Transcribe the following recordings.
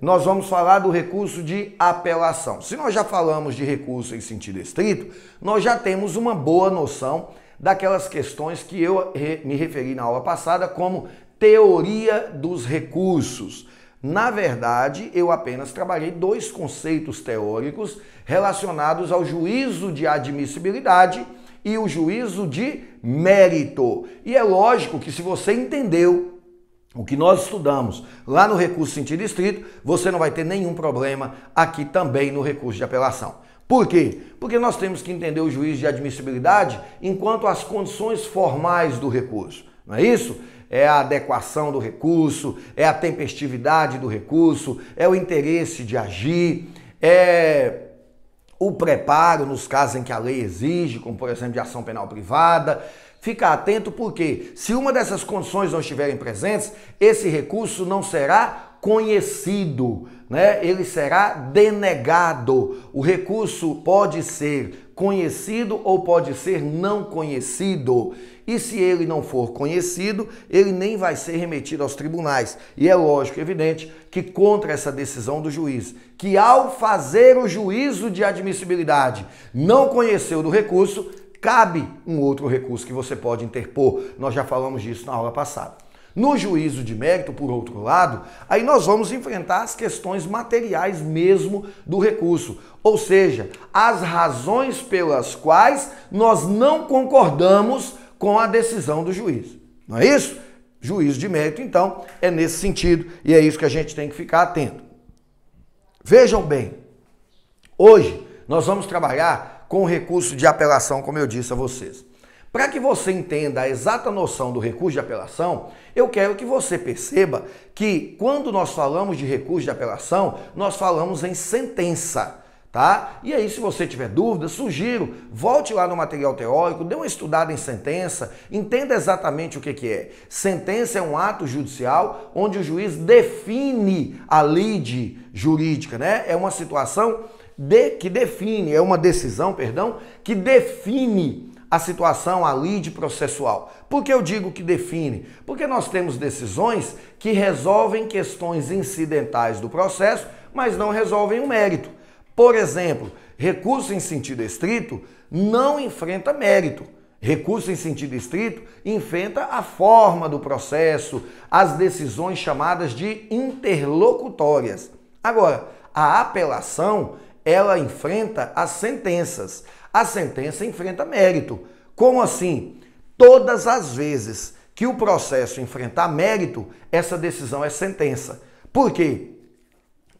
nós vamos falar do recurso de apelação. Se nós já falamos de recurso em sentido estrito, nós já temos uma boa noção daquelas questões que eu me referi na aula passada como teoria dos recursos. Na verdade, eu apenas trabalhei dois conceitos teóricos relacionados ao juízo de admissibilidade e o juízo de mérito. E é lógico que se você entendeu o que nós estudamos lá no recurso sentido estrito, você não vai ter nenhum problema aqui também no recurso de apelação. Por quê? Porque nós temos que entender o juiz de admissibilidade enquanto as condições formais do recurso, não é isso? É a adequação do recurso, é a tempestividade do recurso, é o interesse de agir, é o preparo nos casos em que a lei exige, como por exemplo de ação penal privada, Fica atento porque, se uma dessas condições não estiverem presentes, esse recurso não será conhecido, né? Ele será denegado. O recurso pode ser conhecido ou pode ser não conhecido. E se ele não for conhecido, ele nem vai ser remetido aos tribunais. E é lógico, evidente, que contra essa decisão do juiz, que ao fazer o juízo de admissibilidade, não conheceu do recurso, cabe um outro recurso que você pode interpor. Nós já falamos disso na aula passada. No juízo de mérito, por outro lado, aí nós vamos enfrentar as questões materiais mesmo do recurso, ou seja, as razões pelas quais nós não concordamos com a decisão do juiz. Não é isso? Juízo de mérito, então, é nesse sentido e é isso que a gente tem que ficar atento. Vejam bem, hoje nós vamos trabalhar com recurso de apelação, como eu disse a vocês. Para que você entenda a exata noção do recurso de apelação, eu quero que você perceba que quando nós falamos de recurso de apelação, nós falamos em sentença, tá? E aí, se você tiver dúvida, sugiro, volte lá no material teórico, dê uma estudada em sentença, entenda exatamente o que, que é. Sentença é um ato judicial onde o juiz define a lide jurídica, né? É uma situação de, que define, é uma decisão, perdão, que define a situação ali de processual. Por que eu digo que define? Porque nós temos decisões que resolvem questões incidentais do processo, mas não resolvem o mérito. Por exemplo, recurso em sentido estrito não enfrenta mérito. Recurso em sentido estrito enfrenta a forma do processo, as decisões chamadas de interlocutórias. Agora, a apelação ela enfrenta as sentenças. A sentença enfrenta mérito. Como assim? Todas as vezes que o processo enfrentar mérito, essa decisão é sentença. Por quê?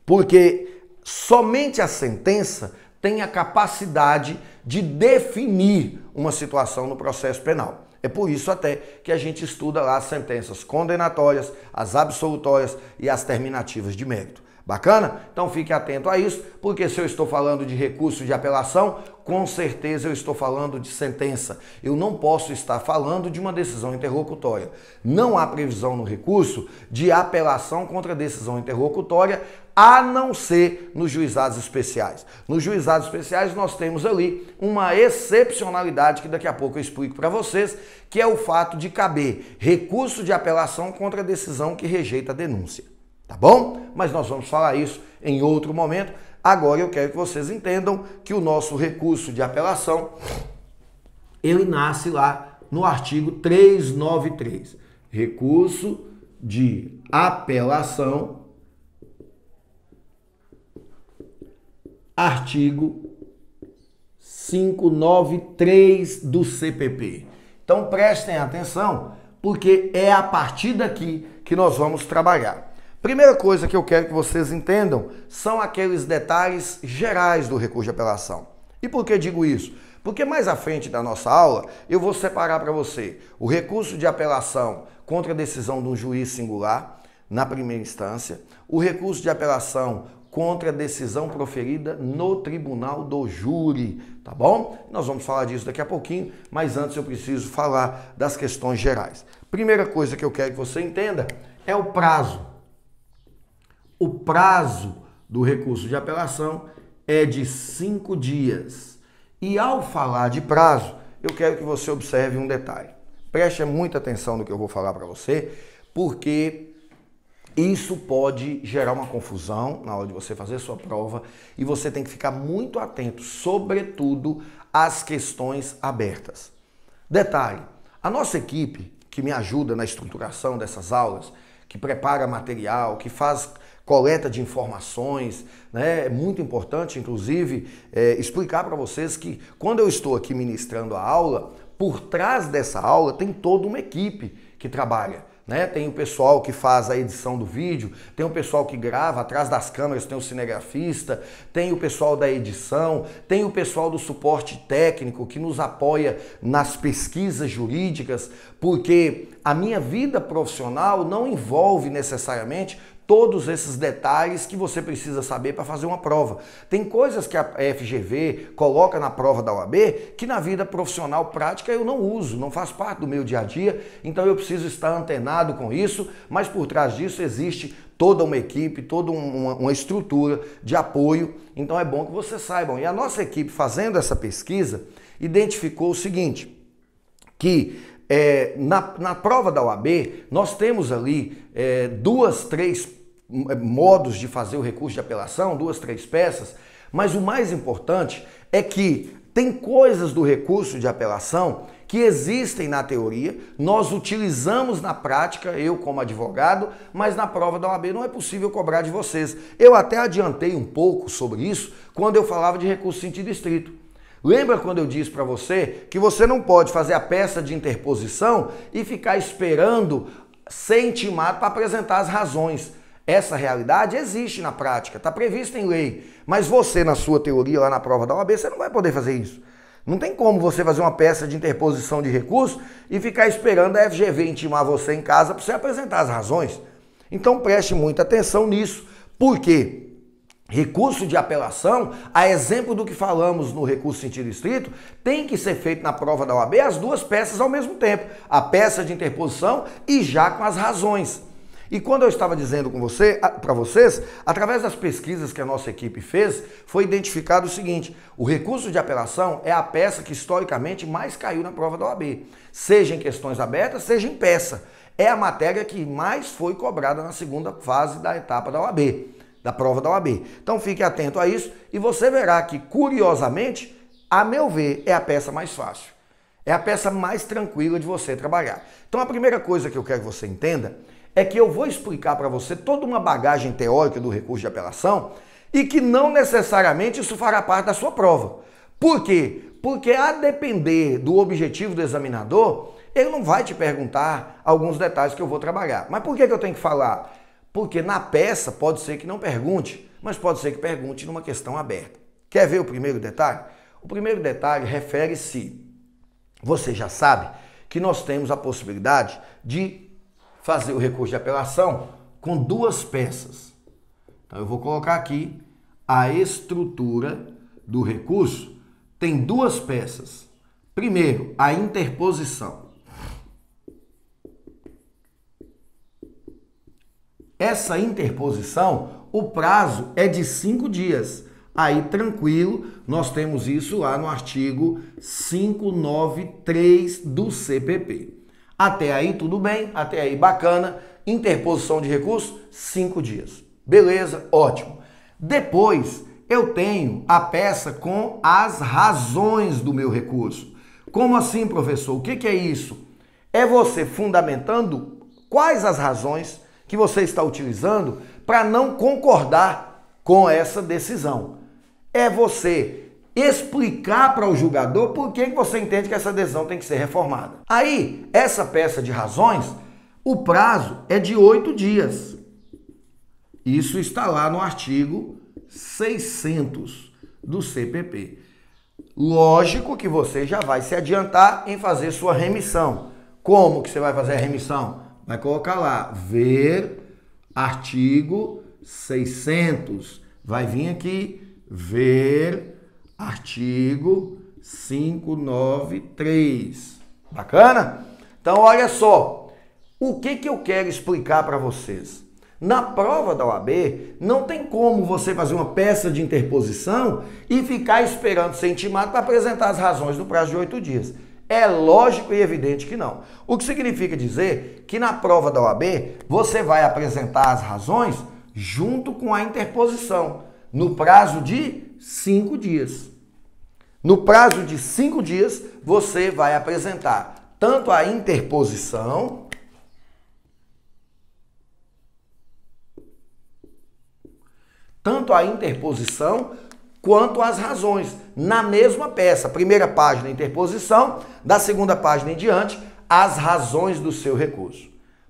Porque somente a sentença tem a capacidade de definir uma situação no processo penal. É por isso até que a gente estuda lá as sentenças condenatórias, as absolutórias e as terminativas de mérito. Bacana? Então fique atento a isso, porque se eu estou falando de recurso de apelação, com certeza eu estou falando de sentença. Eu não posso estar falando de uma decisão interlocutória. Não há previsão no recurso de apelação contra decisão interlocutória, a não ser nos juizados especiais. Nos juizados especiais nós temos ali uma excepcionalidade que daqui a pouco eu explico para vocês, que é o fato de caber recurso de apelação contra decisão que rejeita a denúncia tá bom? Mas nós vamos falar isso em outro momento. Agora eu quero que vocês entendam que o nosso recurso de apelação ele nasce lá no artigo 393. Recurso de apelação, artigo 593 do CPP. Então prestem atenção, porque é a partir daqui que nós vamos trabalhar. Primeira coisa que eu quero que vocês entendam são aqueles detalhes gerais do recurso de apelação. E por que digo isso? Porque mais à frente da nossa aula eu vou separar para você o recurso de apelação contra a decisão de um juiz singular na primeira instância, o recurso de apelação contra a decisão proferida no tribunal do júri, tá bom? Nós vamos falar disso daqui a pouquinho, mas antes eu preciso falar das questões gerais. Primeira coisa que eu quero que você entenda é o prazo. O prazo do recurso de apelação é de cinco dias. E ao falar de prazo, eu quero que você observe um detalhe. Preste muita atenção no que eu vou falar para você, porque isso pode gerar uma confusão na hora de você fazer sua prova e você tem que ficar muito atento, sobretudo às questões abertas. Detalhe: a nossa equipe que me ajuda na estruturação dessas aulas, que prepara material, que faz coleta de informações. Né? É muito importante, inclusive, é, explicar para vocês que quando eu estou aqui ministrando a aula, por trás dessa aula tem toda uma equipe que trabalha. Né? Tem o pessoal que faz a edição do vídeo, tem o pessoal que grava atrás das câmeras, tem o cinegrafista, tem o pessoal da edição, tem o pessoal do suporte técnico que nos apoia nas pesquisas jurídicas, porque a minha vida profissional não envolve necessariamente todos esses detalhes que você precisa saber para fazer uma prova. Tem coisas que a FGV coloca na prova da OAB que na vida profissional prática eu não uso, não faz parte do meu dia a dia, então eu preciso estar antenado com isso, mas por trás disso existe toda uma equipe, toda uma, uma estrutura de apoio, então é bom que vocês saibam. E a nossa equipe fazendo essa pesquisa identificou o seguinte, que é, na, na prova da UAB nós temos ali é, duas, três é, modos de fazer o recurso de apelação, duas, três peças, mas o mais importante é que tem coisas do recurso de apelação que existem na teoria, nós utilizamos na prática, eu como advogado, mas na prova da OAB não é possível cobrar de vocês. Eu até adiantei um pouco sobre isso quando eu falava de recurso sentido estrito. Lembra quando eu disse para você que você não pode fazer a peça de interposição e ficar esperando ser intimado para apresentar as razões. Essa realidade existe na prática, está prevista em lei. Mas você, na sua teoria, lá na prova da OAB, você não vai poder fazer isso. Não tem como você fazer uma peça de interposição de recurso e ficar esperando a FGV intimar você em casa para você apresentar as razões. Então preste muita atenção nisso, porque recurso de apelação, a exemplo do que falamos no recurso sentido estrito, tem que ser feito na prova da OAB as duas peças ao mesmo tempo, a peça de interposição e já com as razões. E quando eu estava dizendo com você, para vocês, através das pesquisas que a nossa equipe fez, foi identificado o seguinte: o recurso de apelação é a peça que historicamente mais caiu na prova da OAB, seja em questões abertas, seja em peça. É a matéria que mais foi cobrada na segunda fase da etapa da OAB, da prova da OAB. Então fique atento a isso e você verá que, curiosamente, a meu ver, é a peça mais fácil. É a peça mais tranquila de você trabalhar. Então a primeira coisa que eu quero que você entenda é que eu vou explicar para você toda uma bagagem teórica do recurso de apelação e que não necessariamente isso fará parte da sua prova. Por quê? Porque a depender do objetivo do examinador, ele não vai te perguntar alguns detalhes que eu vou trabalhar. Mas por que, que eu tenho que falar? Porque na peça pode ser que não pergunte, mas pode ser que pergunte numa questão aberta. Quer ver o primeiro detalhe? O primeiro detalhe refere-se, você já sabe, que nós temos a possibilidade de fazer o recurso de apelação com duas peças. Então eu vou colocar aqui a estrutura do recurso tem duas peças. Primeiro, a interposição. Essa interposição, o prazo é de cinco dias. Aí, tranquilo, nós temos isso lá no artigo 593 do CPP. Até aí tudo bem, até aí bacana. Interposição de recurso, cinco dias. Beleza, ótimo. Depois eu tenho a peça com as razões do meu recurso. Como assim, professor? O que, que é isso? É você fundamentando quais as razões que você está utilizando para não concordar com essa decisão. É você explicar para o julgador por que você entende que essa adesão tem que ser reformada. Aí, essa peça de razões, o prazo é de oito dias. Isso está lá no artigo 600 do CPP. Lógico que você já vai se adiantar em fazer sua remissão. Como que você vai fazer a remissão? Vai colocar lá, ver artigo 600. Vai vir aqui, ver Artigo 593. Bacana? Então, olha só. O que, que eu quero explicar para vocês? Na prova da OAB, não tem como você fazer uma peça de interposição e ficar esperando ser intimado para apresentar as razões no prazo de oito dias. É lógico e evidente que não. O que significa dizer que na prova da OAB, você vai apresentar as razões junto com a interposição no prazo de cinco dias. No prazo de cinco dias, você vai apresentar tanto a interposição tanto a interposição quanto as razões na mesma peça. Primeira página, interposição, da segunda página em diante, as razões do seu recurso.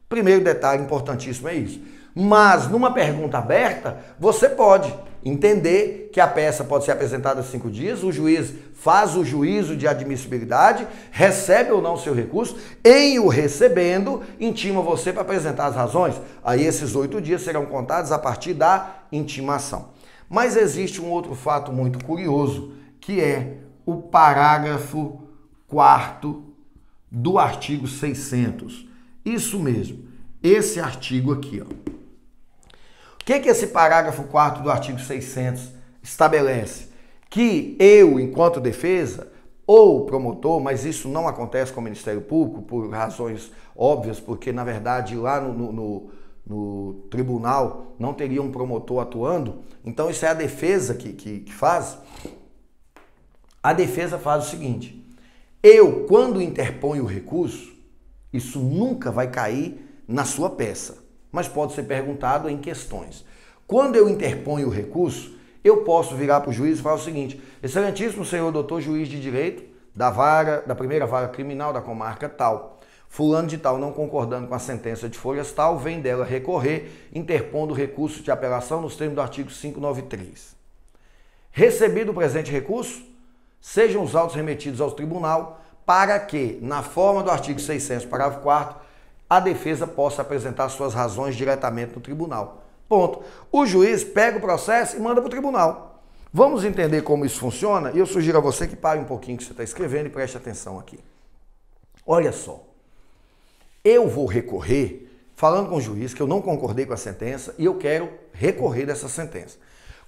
Primeiro detalhe importantíssimo é isso. Mas numa pergunta aberta, você pode entender que a peça pode ser apresentada cinco dias, o juiz faz o juízo de admissibilidade, recebe ou não seu recurso, em o recebendo, intima você para apresentar as razões. Aí esses oito dias serão contados a partir da intimação. Mas existe um outro fato muito curioso, que é o parágrafo 4 do artigo 600. Isso mesmo, esse artigo aqui, ó que, que esse parágrafo 4 do artigo 600 estabelece? Que eu, enquanto defesa, ou promotor, mas isso não acontece com o Ministério Público por razões óbvias, porque na verdade lá no, no, no, no tribunal não teria um promotor atuando, então isso é a defesa que, que, que faz. A defesa faz o seguinte: eu, quando interponho o recurso, isso nunca vai cair na sua peça mas pode ser perguntado em questões. Quando eu interponho o recurso, eu posso virar para o juiz e falar o seguinte: Excelentíssimo senhor doutor juiz de direito da vara, da primeira vara criminal da comarca tal. Fulano de tal não concordando com a sentença de folhas tal, vem dela recorrer, interpondo recurso de apelação nos termos do artigo 593. Recebido o presente recurso, sejam os autos remetidos ao tribunal para que, na forma do artigo 600, parágrafo 4 a defesa possa apresentar suas razões diretamente no tribunal. Ponto. O juiz pega o processo e manda para o tribunal. Vamos entender como isso funciona? E eu sugiro a você que pare um pouquinho que você está escrevendo e preste atenção aqui. Olha só. Eu vou recorrer, falando com o juiz que eu não concordei com a sentença e eu quero recorrer dessa sentença.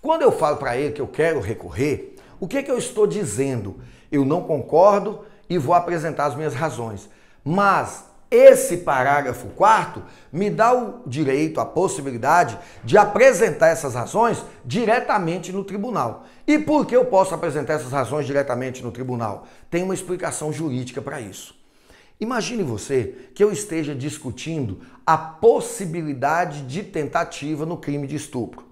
Quando eu falo para ele que eu quero recorrer, o que, é que eu estou dizendo? Eu não concordo e vou apresentar as minhas razões. Mas esse parágrafo quarto me dá o direito, a possibilidade de apresentar essas razões diretamente no tribunal. E por que eu posso apresentar essas razões diretamente no tribunal? Tem uma explicação jurídica para isso. Imagine você que eu esteja discutindo a possibilidade de tentativa no crime de estupro.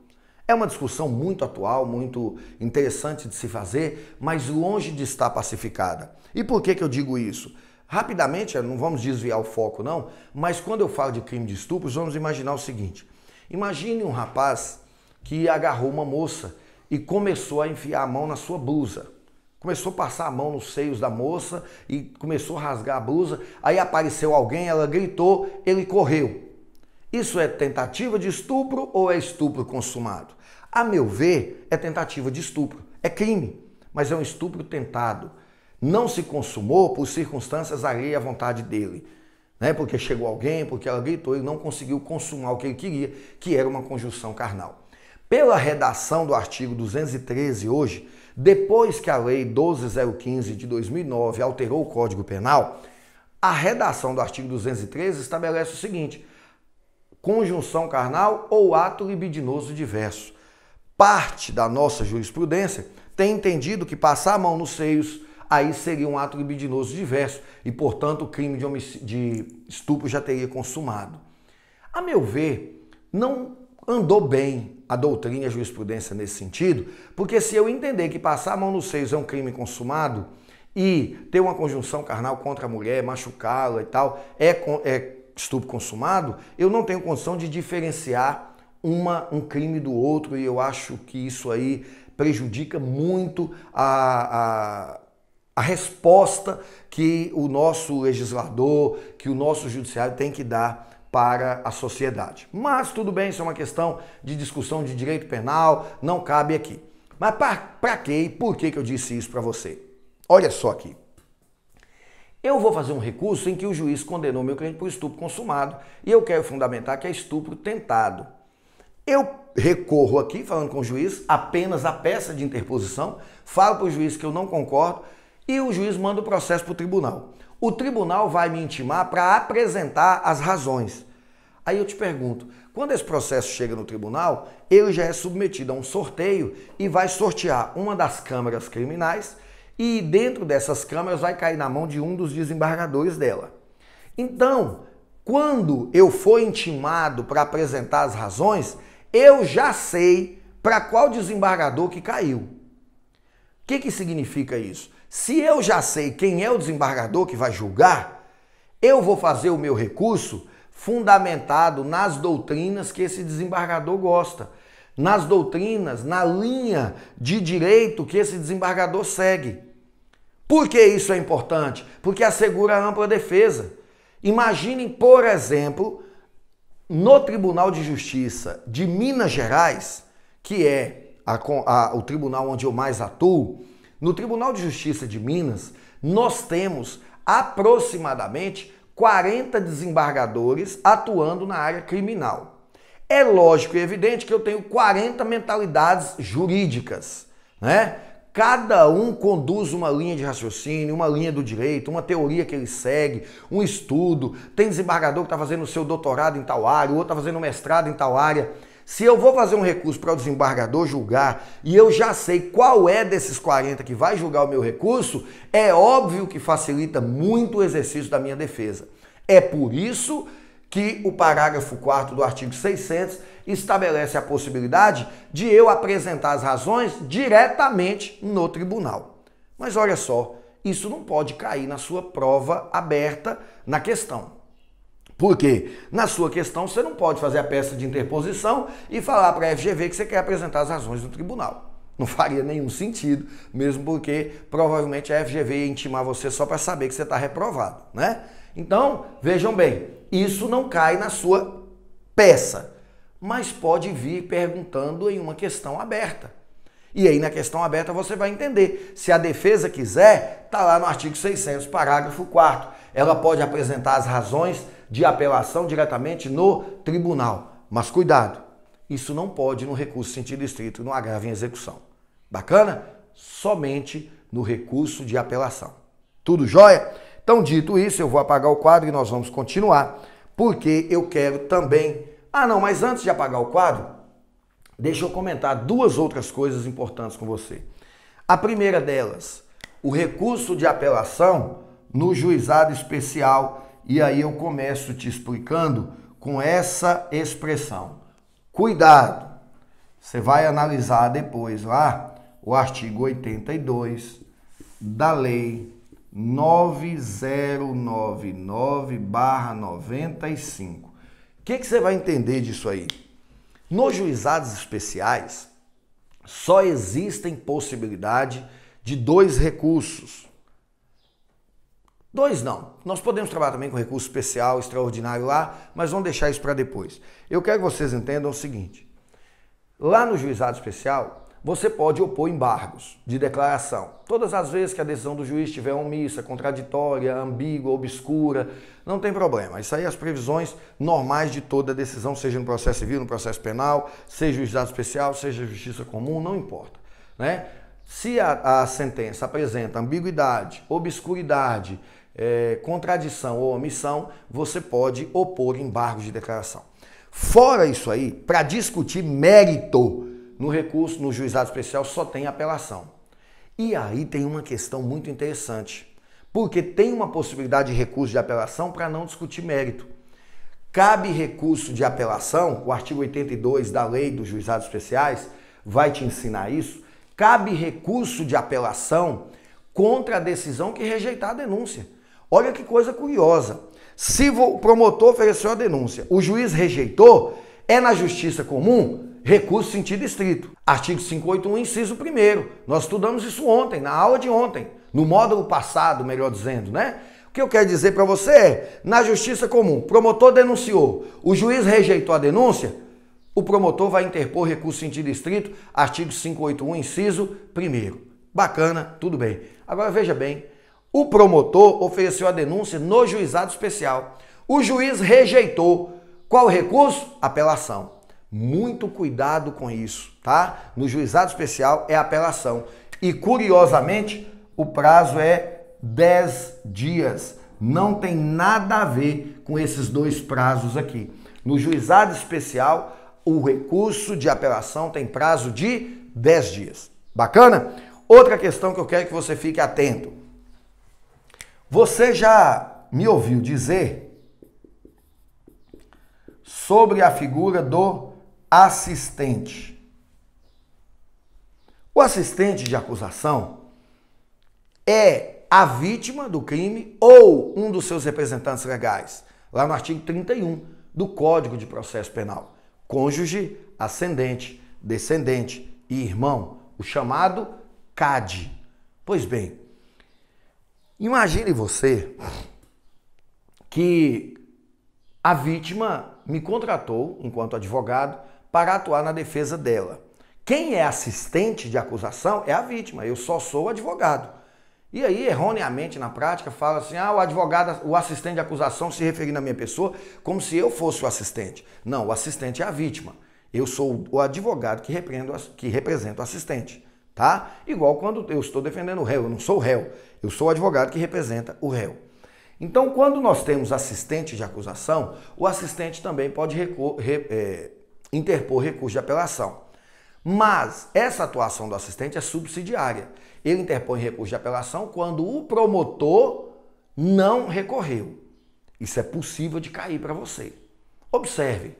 É uma discussão muito atual, muito interessante de se fazer, mas longe de estar pacificada. E por que, que eu digo isso? Rapidamente, não vamos desviar o foco não, mas quando eu falo de crime de estupro, vamos imaginar o seguinte. Imagine um rapaz que agarrou uma moça e começou a enfiar a mão na sua blusa. Começou a passar a mão nos seios da moça e começou a rasgar a blusa. Aí apareceu alguém, ela gritou, ele correu. Isso é tentativa de estupro ou é estupro consumado? A meu ver, é tentativa de estupro. É crime, mas é um estupro tentado não se consumou por circunstâncias alheias à vontade dele. Né? Porque chegou alguém, porque ela gritou, ele não conseguiu consumar o que ele queria, que era uma conjunção carnal. Pela redação do artigo 213 hoje, depois que a Lei 12015 de 2009 alterou o Código Penal, a redação do artigo 213 estabelece o seguinte: conjunção carnal ou ato libidinoso diverso. Parte da nossa jurisprudência tem entendido que passar a mão nos seios, aí seria um ato libidinoso diverso e, portanto, o crime de, de estupro já teria consumado. A meu ver, não andou bem a doutrina e a jurisprudência nesse sentido, porque se eu entender que passar a mão nos seios é um crime consumado e ter uma conjunção carnal contra a mulher, machucá-la e tal, é, é estupro consumado, eu não tenho condição de diferenciar uma, um crime do outro e eu acho que isso aí prejudica muito a, a a resposta que o nosso legislador, que o nosso judiciário tem que dar para a sociedade. Mas tudo bem, isso é uma questão de discussão de direito penal, não cabe aqui. Mas para que e por que, que eu disse isso para você? Olha só aqui. Eu vou fazer um recurso em que o juiz condenou meu cliente por estupro consumado e eu quero fundamentar que é estupro tentado. Eu recorro aqui, falando com o juiz, apenas a peça de interposição, falo para o juiz que eu não concordo e o juiz manda o processo para o tribunal. O tribunal vai me intimar para apresentar as razões. Aí eu te pergunto, quando esse processo chega no tribunal, ele já é submetido a um sorteio e vai sortear uma das câmaras criminais e dentro dessas câmaras vai cair na mão de um dos desembargadores dela. Então, quando eu for intimado para apresentar as razões, eu já sei para qual desembargador que caiu. O que, que significa isso? Se eu já sei quem é o desembargador que vai julgar, eu vou fazer o meu recurso fundamentado nas doutrinas que esse desembargador gosta, nas doutrinas, na linha de direito que esse desembargador segue. Por que isso é importante? Porque assegura a ampla defesa. Imaginem, por exemplo, no Tribunal de Justiça de Minas Gerais, que é a, a, o tribunal onde eu mais atuo, no Tribunal de Justiça de Minas, nós temos aproximadamente 40 desembargadores atuando na área criminal. É lógico e evidente que eu tenho 40 mentalidades jurídicas, né? Cada um conduz uma linha de raciocínio, uma linha do direito, uma teoria que ele segue, um estudo. Tem desembargador que está fazendo o seu doutorado em tal área, o outro está fazendo mestrado em tal área. Se eu vou fazer um recurso para o desembargador julgar e eu já sei qual é desses 40 que vai julgar o meu recurso, é óbvio que facilita muito o exercício da minha defesa. É por isso que o parágrafo 4 do artigo 600 estabelece a possibilidade de eu apresentar as razões diretamente no tribunal. Mas olha só, isso não pode cair na sua prova aberta na questão. Por quê? Na sua questão, você não pode fazer a peça de interposição e falar para a FGV que você quer apresentar as razões no tribunal. Não faria nenhum sentido, mesmo porque provavelmente a FGV ia intimar você só para saber que você está reprovado, né? Então, vejam bem, isso não cai na sua peça, mas pode vir perguntando em uma questão aberta. E aí, na questão aberta, você vai entender. Se a defesa quiser, está lá no artigo 600, parágrafo 4. Ela pode apresentar as razões de apelação diretamente no tribunal. Mas cuidado, isso não pode no recurso sentido estrito, no agravo em execução. Bacana? Somente no recurso de apelação. Tudo jóia? Então, dito isso, eu vou apagar o quadro e nós vamos continuar, porque eu quero também. Ah, não, mas antes de apagar o quadro, deixa eu comentar duas outras coisas importantes com você. A primeira delas, o recurso de apelação no juizado especial e aí eu começo te explicando com essa expressão. Cuidado! Você vai analisar depois lá o artigo 82 da Lei 9099-95. O que, que você vai entender disso aí? Nos juizados especiais, só existem possibilidade de dois recursos. Dois não, nós podemos trabalhar também com recurso especial, extraordinário lá, mas vamos deixar isso para depois. Eu quero que vocês entendam o seguinte: lá no juizado especial, você pode opor embargos de declaração. Todas as vezes que a decisão do juiz estiver omissa, contraditória, ambígua, obscura, não tem problema. Isso aí é as previsões normais de toda decisão, seja no processo civil, no processo penal, seja juizado especial, seja justiça comum, não importa. Né? Se a, a sentença apresenta ambiguidade, obscuridade, é, contradição ou omissão, você pode opor embargo de declaração. Fora isso aí, para discutir mérito no recurso, no juizado especial, só tem apelação. E aí tem uma questão muito interessante, porque tem uma possibilidade de recurso de apelação para não discutir mérito. Cabe recurso de apelação, o artigo 82 da lei dos juizados especiais vai te ensinar isso. Cabe recurso de apelação contra a decisão que rejeitar a denúncia. Olha que coisa curiosa. Se o promotor ofereceu a denúncia, o juiz rejeitou, é na justiça comum recurso sentido estrito. Artigo 581, inciso 1. Nós estudamos isso ontem, na aula de ontem, no módulo passado, melhor dizendo, né? O que eu quero dizer para você é: na justiça comum, promotor denunciou, o juiz rejeitou a denúncia, o promotor vai interpor recurso sentido estrito, artigo 581, inciso 1. Bacana, tudo bem. Agora veja bem, o promotor ofereceu a denúncia no juizado especial. O juiz rejeitou. Qual recurso? Apelação. Muito cuidado com isso, tá? No juizado especial é apelação. E curiosamente, o prazo é 10 dias. Não tem nada a ver com esses dois prazos aqui. No juizado especial, o recurso de apelação tem prazo de 10 dias. Bacana? Outra questão que eu quero que você fique atento. Você já me ouviu dizer sobre a figura do assistente? O assistente de acusação é a vítima do crime ou um dos seus representantes legais, lá no artigo 31 do Código de Processo Penal. Cônjuge, ascendente, descendente e irmão, o chamado CAD. Pois bem, Imagine você que a vítima me contratou enquanto advogado para atuar na defesa dela. Quem é assistente de acusação é a vítima, eu só sou advogado. E aí, erroneamente, na prática, fala assim: ah, o advogado, o assistente de acusação se referindo à minha pessoa como se eu fosse o assistente. Não, o assistente é a vítima. Eu sou o advogado que, repreendo, que representa o assistente. Tá? Igual quando eu estou defendendo o réu, eu não sou o réu. Eu sou o advogado que representa o réu. Então, quando nós temos assistente de acusação, o assistente também pode recor re é, interpor recurso de apelação. Mas essa atuação do assistente é subsidiária. Ele interpõe recurso de apelação quando o promotor não recorreu. Isso é possível de cair para você. Observe,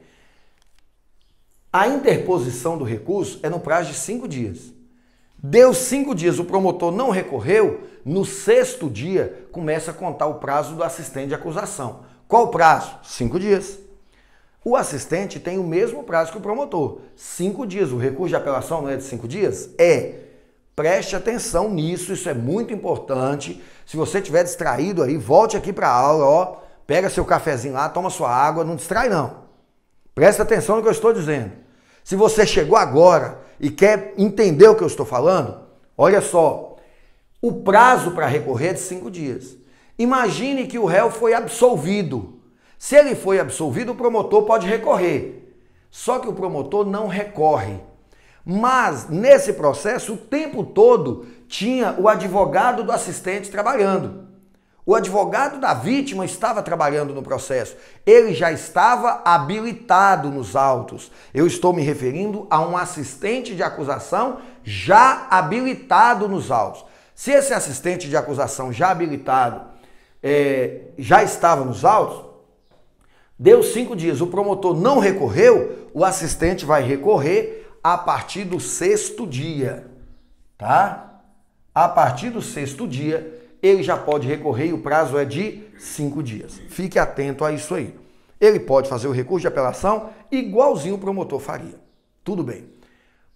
a interposição do recurso é no prazo de cinco dias. Deu cinco dias, o promotor não recorreu, no sexto dia, começa a contar o prazo do assistente de acusação. Qual o prazo? Cinco dias. O assistente tem o mesmo prazo que o promotor, cinco dias. O recurso de apelação não é de cinco dias? É. Preste atenção nisso, isso é muito importante. Se você estiver distraído aí, volte aqui para a aula, ó. Pega seu cafezinho lá, toma sua água, não distrai não. Preste atenção no que eu estou dizendo. Se você chegou agora e quer entender o que eu estou falando, olha só, o prazo para recorrer é de cinco dias. Imagine que o réu foi absolvido. Se ele foi absolvido, o promotor pode recorrer. Só que o promotor não recorre. Mas nesse processo, o tempo todo tinha o advogado do assistente trabalhando. O advogado da vítima estava trabalhando no processo. Ele já estava habilitado nos autos. Eu estou me referindo a um assistente de acusação já habilitado nos autos. Se esse assistente de acusação já habilitado é, já estava nos autos, deu cinco dias, o promotor não recorreu, o assistente vai recorrer a partir do sexto dia, tá? A partir do sexto dia, ele já pode recorrer e o prazo é de cinco dias. Fique atento a isso aí. Ele pode fazer o recurso de apelação igualzinho o promotor faria. Tudo bem.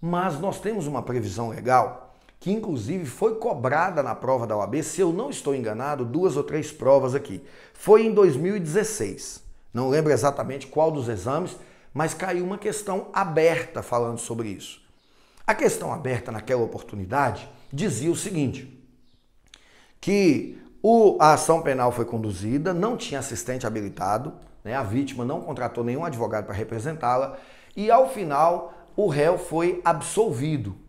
Mas nós temos uma previsão legal que inclusive foi cobrada na prova da OAB, se eu não estou enganado, duas ou três provas aqui. Foi em 2016. Não lembro exatamente qual dos exames, mas caiu uma questão aberta falando sobre isso. A questão aberta naquela oportunidade dizia o seguinte: que o, a ação penal foi conduzida, não tinha assistente habilitado, né, a vítima não contratou nenhum advogado para representá-la, e ao final o réu foi absolvido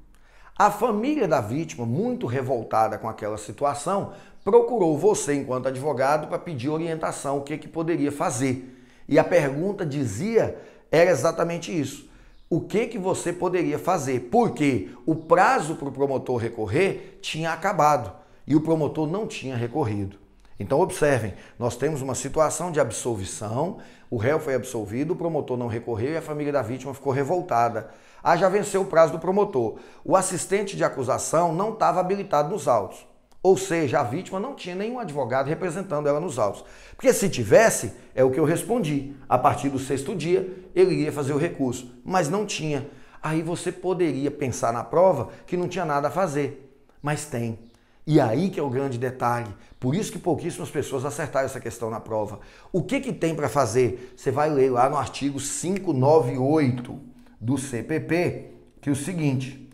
a família da vítima, muito revoltada com aquela situação, procurou você, enquanto advogado, para pedir orientação, o que, que poderia fazer. E a pergunta dizia era exatamente isso. O que, que você poderia fazer? Porque o prazo para o promotor recorrer tinha acabado e o promotor não tinha recorrido. Então, observem, nós temos uma situação de absolvição, o réu foi absolvido, o promotor não recorreu e a família da vítima ficou revoltada. Ah, já venceu o prazo do promotor. O assistente de acusação não estava habilitado nos autos. Ou seja, a vítima não tinha nenhum advogado representando ela nos autos. Porque se tivesse, é o que eu respondi. A partir do sexto dia, ele iria fazer o recurso, mas não tinha. Aí você poderia pensar na prova que não tinha nada a fazer, mas tem. E aí que é o grande detalhe. Por isso que pouquíssimas pessoas acertaram essa questão na prova. O que, que tem para fazer? Você vai ler lá no artigo 598 do CPP que é o seguinte: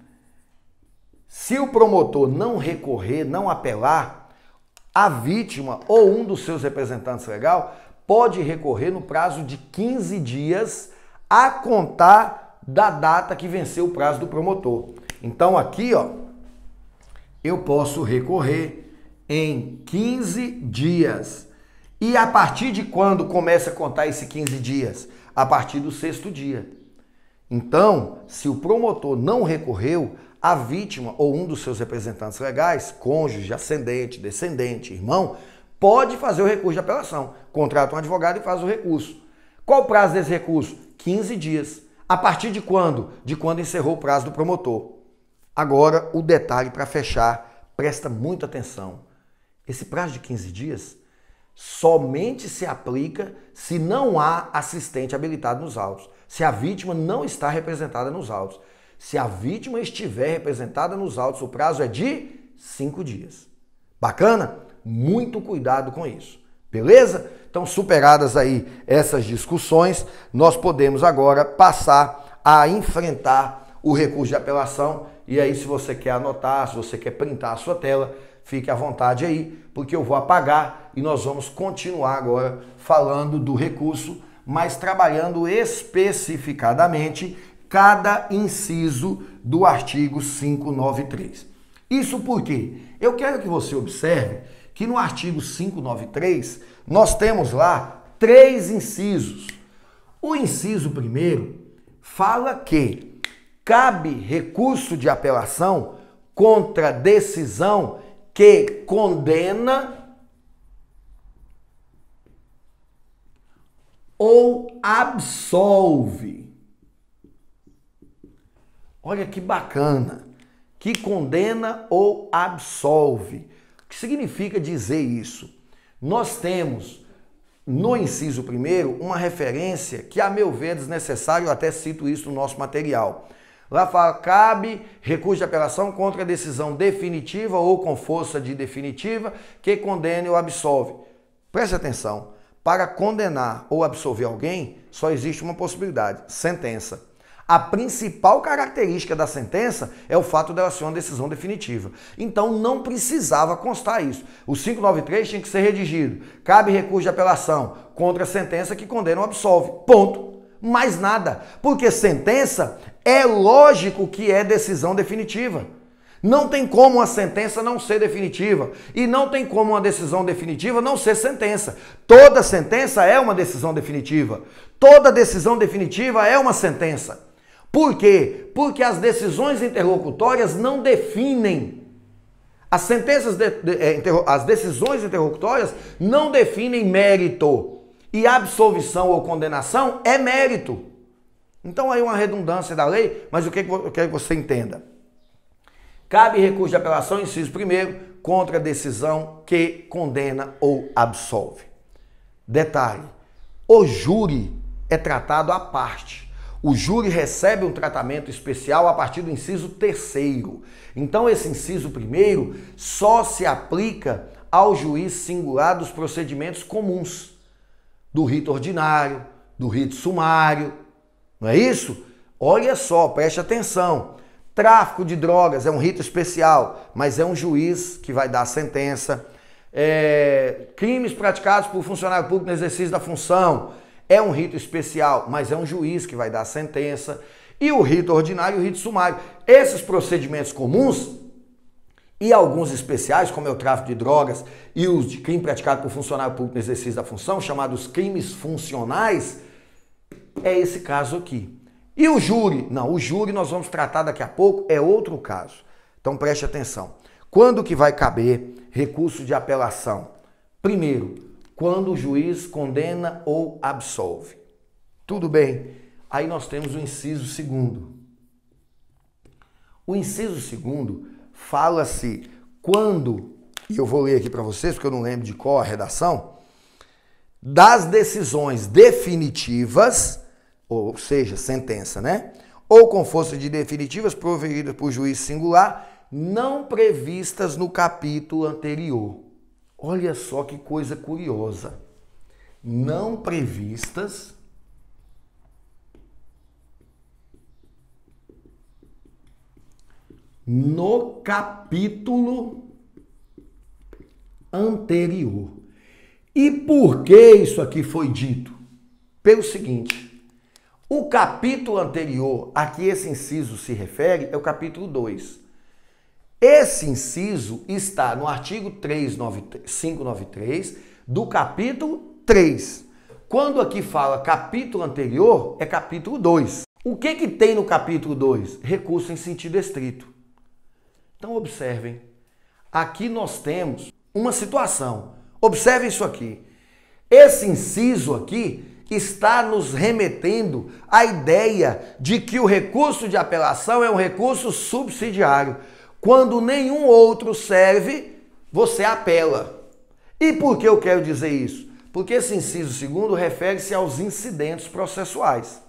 se o promotor não recorrer, não apelar, a vítima ou um dos seus representantes legal pode recorrer no prazo de 15 dias a contar da data que venceu o prazo do promotor. Então aqui, ó, eu posso recorrer em 15 dias. E a partir de quando começa a contar esses 15 dias? A partir do sexto dia. Então, se o promotor não recorreu, a vítima ou um dos seus representantes legais, cônjuge, ascendente, descendente, irmão, pode fazer o recurso de apelação. Contrata um advogado e faz o recurso. Qual o prazo desse recurso? 15 dias. A partir de quando? De quando encerrou o prazo do promotor. Agora, o detalhe para fechar, presta muita atenção. Esse prazo de 15 dias somente se aplica se não há assistente habilitado nos autos se a vítima não está representada nos autos. Se a vítima estiver representada nos autos, o prazo é de cinco dias. Bacana? Muito cuidado com isso. Beleza? Então, superadas aí essas discussões, nós podemos agora passar a enfrentar o recurso de apelação. E aí, se você quer anotar, se você quer printar a sua tela, fique à vontade aí, porque eu vou apagar e nós vamos continuar agora falando do recurso mas trabalhando especificadamente cada inciso do artigo 593. Isso porque eu quero que você observe que no artigo 593 nós temos lá três incisos. O inciso primeiro fala que cabe recurso de apelação contra decisão que condena ou absolve. Olha que bacana. Que condena ou absolve. O que significa dizer isso? Nós temos no inciso primeiro uma referência que, a meu ver, é desnecessário, eu até cito isso no nosso material. Lá fala, cabe recurso de apelação contra a decisão definitiva ou com força de definitiva que condena ou absolve. Preste atenção. Para condenar ou absolver alguém, só existe uma possibilidade: sentença. A principal característica da sentença é o fato dela ser uma decisão definitiva. Então não precisava constar isso. O 593 tinha que ser redigido. Cabe recurso de apelação contra a sentença que condena ou absolve. Ponto. Mais nada. Porque sentença é lógico que é decisão definitiva. Não tem como a sentença não ser definitiva. E não tem como uma decisão definitiva não ser sentença. Toda sentença é uma decisão definitiva. Toda decisão definitiva é uma sentença. Por quê? Porque as decisões interlocutórias não definem as sentenças, de, de, eh, as decisões interlocutórias não definem mérito. E absolvição ou condenação é mérito. Então aí uma redundância da lei, mas o que eu quero que você entenda? Cabe recurso de apelação, inciso primeiro contra a decisão que condena ou absolve. Detalhe: o júri é tratado à parte. O júri recebe um tratamento especial a partir do inciso terceiro. Então, esse inciso primeiro só se aplica ao juiz singular dos procedimentos comuns, do rito ordinário, do rito sumário. Não é isso? Olha só, preste atenção. Tráfico de drogas é um rito especial, mas é um juiz que vai dar a sentença. É, crimes praticados por funcionário público no exercício da função é um rito especial, mas é um juiz que vai dar a sentença. E o rito ordinário e o rito sumário. Esses procedimentos comuns e alguns especiais, como é o tráfico de drogas e os de crime praticado por funcionário público no exercício da função, chamados crimes funcionais, é esse caso aqui. E o júri? Não, o júri nós vamos tratar daqui a pouco, é outro caso. Então preste atenção. Quando que vai caber recurso de apelação? Primeiro, quando o juiz condena ou absolve. Tudo bem. Aí nós temos o inciso segundo. O inciso segundo fala-se quando, e eu vou ler aqui para vocês, porque eu não lembro de qual a redação, das decisões definitivas ou seja, sentença, né? Ou com força de definitivas proferidas por juiz singular, não previstas no capítulo anterior. Olha só que coisa curiosa. Não previstas no capítulo anterior. E por que isso aqui foi dito? Pelo seguinte: o capítulo anterior a que esse inciso se refere é o capítulo 2. Esse inciso está no artigo 593 do capítulo 3. Quando aqui fala capítulo anterior, é capítulo 2. O que, que tem no capítulo 2? Recurso em sentido estrito. Então, observem. Aqui nós temos uma situação. Observem isso aqui. Esse inciso aqui está nos remetendo à ideia de que o recurso de apelação é um recurso subsidiário. Quando nenhum outro serve, você apela. E por que eu quero dizer isso? Porque esse inciso segundo refere-se aos incidentes processuais.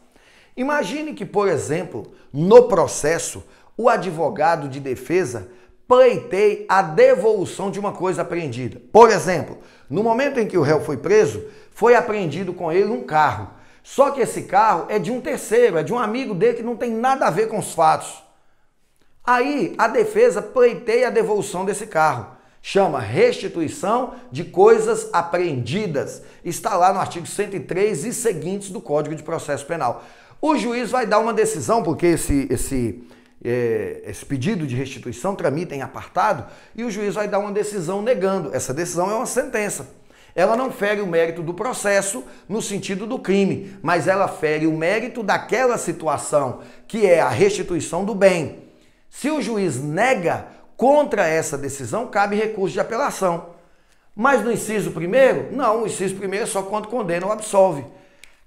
Imagine que, por exemplo, no processo, o advogado de defesa pleitei a devolução de uma coisa apreendida. Por exemplo, no momento em que o réu foi preso, foi apreendido com ele um carro. Só que esse carro é de um terceiro, é de um amigo dele que não tem nada a ver com os fatos. Aí a defesa pleiteia a devolução desse carro. Chama restituição de coisas apreendidas. Está lá no artigo 103 e seguintes do Código de Processo Penal. O juiz vai dar uma decisão, porque esse, esse, é, esse pedido de restituição tramita em apartado, e o juiz vai dar uma decisão negando. Essa decisão é uma sentença. Ela não fere o mérito do processo no sentido do crime, mas ela fere o mérito daquela situação, que é a restituição do bem. Se o juiz nega contra essa decisão, cabe recurso de apelação. Mas no inciso primeiro, não, o inciso primeiro é só quando condena ou absolve.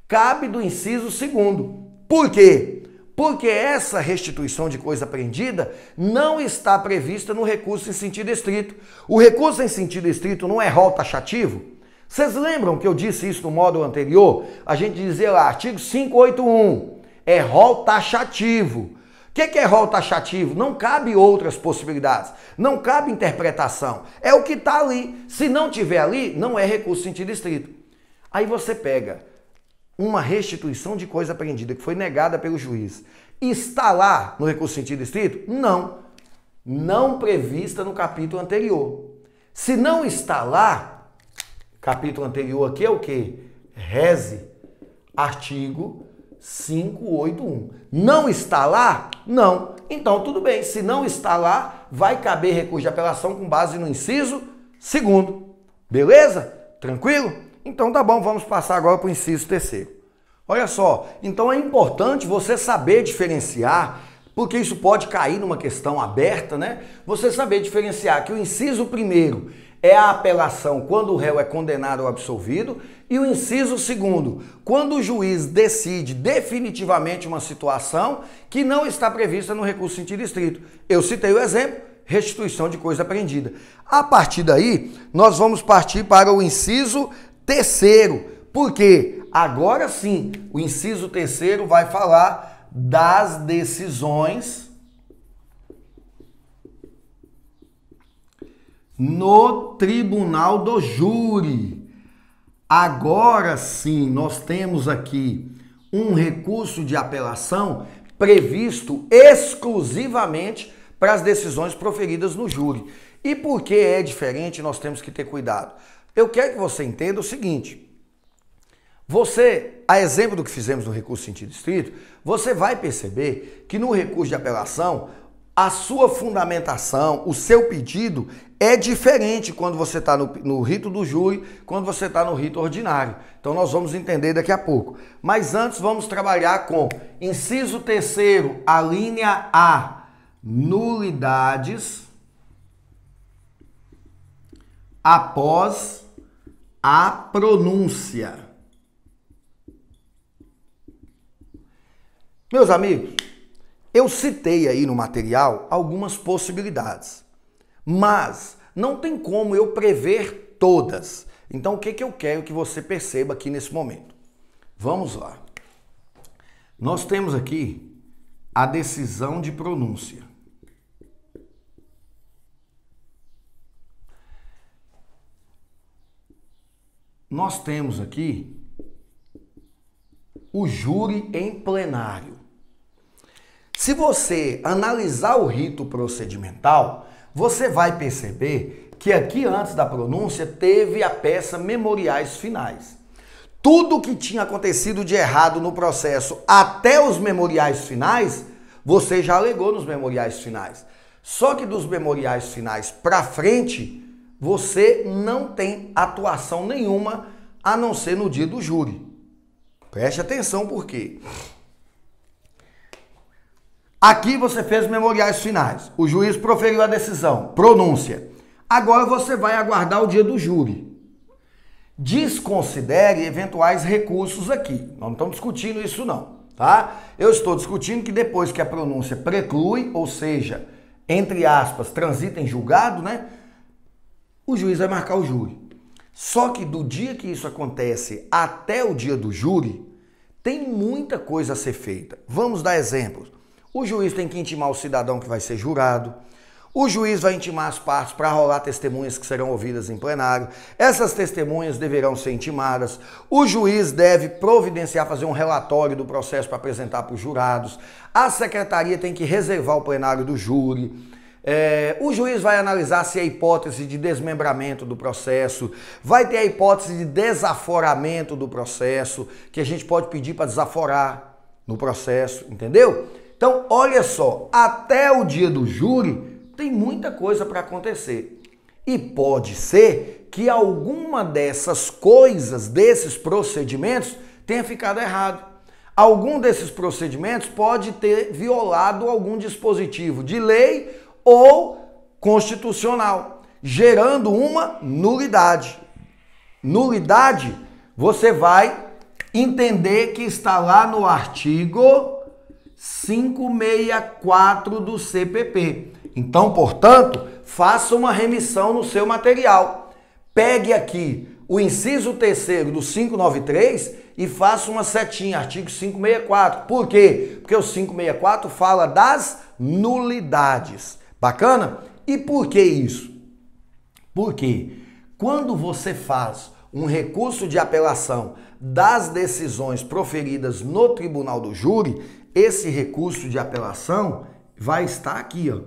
Cabe do inciso segundo. Por quê? Porque essa restituição de coisa apreendida não está prevista no recurso em sentido estrito. O recurso em sentido estrito não é rol taxativo? Vocês lembram que eu disse isso no módulo anterior? A gente dizia lá, ah, artigo 581, é rol taxativo. O que, que é rol taxativo? Não cabe outras possibilidades, não cabe interpretação. É o que está ali. Se não tiver ali, não é recurso sentido estrito. Aí você pega uma restituição de coisa apreendida que foi negada pelo juiz. Está lá no recurso sentido estrito? Não. Não prevista no capítulo anterior. Se não está lá, capítulo anterior aqui é o que? Reze. Artigo 581. Não está lá? Não. Então, tudo bem. Se não está lá, vai caber recurso de apelação com base no inciso segundo. Beleza? Tranquilo? Então tá bom, vamos passar agora para o inciso terceiro. Olha só, então é importante você saber diferenciar, porque isso pode cair numa questão aberta, né? Você saber diferenciar que o inciso primeiro é a apelação quando o réu é condenado ou absolvido. E o inciso segundo, quando o juiz decide definitivamente uma situação que não está prevista no recurso sentido estrito. Eu citei o exemplo, restituição de coisa apreendida. A partir daí, nós vamos partir para o inciso terceiro, porque agora sim, o inciso terceiro vai falar das decisões no tribunal do júri. Agora sim, nós temos aqui um recurso de apelação previsto exclusivamente para as decisões proferidas no júri. E por que é diferente, nós temos que ter cuidado. Eu quero que você entenda o seguinte: você, a exemplo do que fizemos no recurso sentido estrito, você vai perceber que no recurso de apelação, a sua fundamentação, o seu pedido, é diferente quando você está no, no, rito do júri, quando você está no rito ordinário. Então nós vamos entender daqui a pouco. Mas antes vamos trabalhar com inciso terceiro, a linha A, nulidades após a pronúncia. Meus amigos, eu citei aí no material algumas possibilidades. Mas não tem como eu prever todas. Então, o que, que eu quero que você perceba aqui nesse momento? Vamos lá. Nós temos aqui a decisão de pronúncia. Nós temos aqui o júri em plenário. Se você analisar o rito procedimental, você vai perceber que aqui antes da pronúncia teve a peça memoriais finais. Tudo que tinha acontecido de errado no processo até os memoriais finais, você já alegou nos memoriais finais. Só que dos memoriais finais para frente, você não tem atuação nenhuma a não ser no dia do júri. Preste atenção por quê? Aqui você fez memoriais finais. O juiz proferiu a decisão, pronúncia. Agora você vai aguardar o dia do júri. Desconsidere eventuais recursos aqui. Nós não estamos discutindo isso não, tá? Eu estou discutindo que depois que a pronúncia preclui, ou seja, entre aspas, transita em julgado, né? O juiz vai marcar o júri. Só que do dia que isso acontece até o dia do júri, tem muita coisa a ser feita. Vamos dar exemplos. O juiz tem que intimar o cidadão que vai ser jurado. O juiz vai intimar as partes para rolar testemunhas que serão ouvidas em plenário. Essas testemunhas deverão ser intimadas. O juiz deve providenciar, fazer um relatório do processo para apresentar para os jurados. A secretaria tem que reservar o plenário do júri. É, o juiz vai analisar se a hipótese de desmembramento do processo, vai ter a hipótese de desaforamento do processo, que a gente pode pedir para desaforar no processo, entendeu? Então, olha só, até o dia do júri tem muita coisa para acontecer. E pode ser que alguma dessas coisas, desses procedimentos, tenha ficado errado. Algum desses procedimentos pode ter violado algum dispositivo de lei ou constitucional, gerando uma nulidade. Nulidade, você vai entender que está lá no artigo 564 do CPP. Então, portanto, faça uma remissão no seu material. Pegue aqui o inciso terceiro do 593 e faça uma setinha, artigo 564. Por quê? Porque o 564 fala das nulidades. Bacana? E por que isso? Porque quando você faz um recurso de apelação das decisões proferidas no tribunal do júri, esse recurso de apelação vai estar aqui, ó.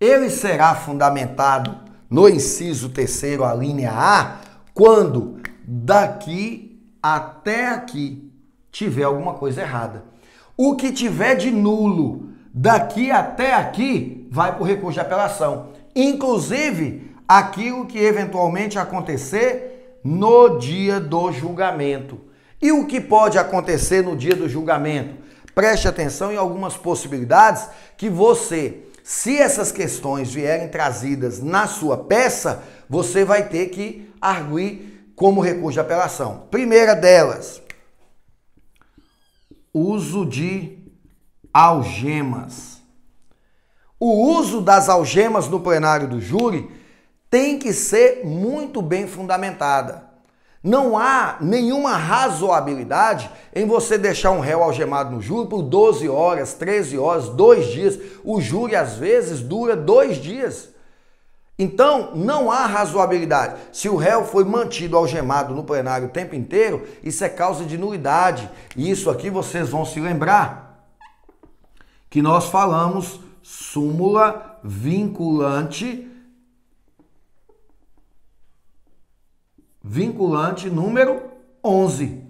Ele será fundamentado no inciso terceiro, a linha A, quando daqui até aqui tiver alguma coisa errada. O que tiver de nulo daqui até aqui vai para o recurso de apelação. Inclusive, aquilo que eventualmente acontecer no dia do julgamento. E o que pode acontecer no dia do julgamento? Preste atenção em algumas possibilidades que você, se essas questões vierem trazidas na sua peça, você vai ter que arguir como recurso de apelação. Primeira delas, uso de algemas. O uso das algemas no plenário do júri tem que ser muito bem fundamentada. Não há nenhuma razoabilidade em você deixar um réu algemado no júri por 12 horas, 13 horas, dois dias. O júri às vezes dura dois dias. Então, não há razoabilidade. Se o réu foi mantido algemado no plenário o tempo inteiro, isso é causa de nulidade. E isso aqui vocês vão se lembrar que nós falamos súmula vinculante vinculante número 11.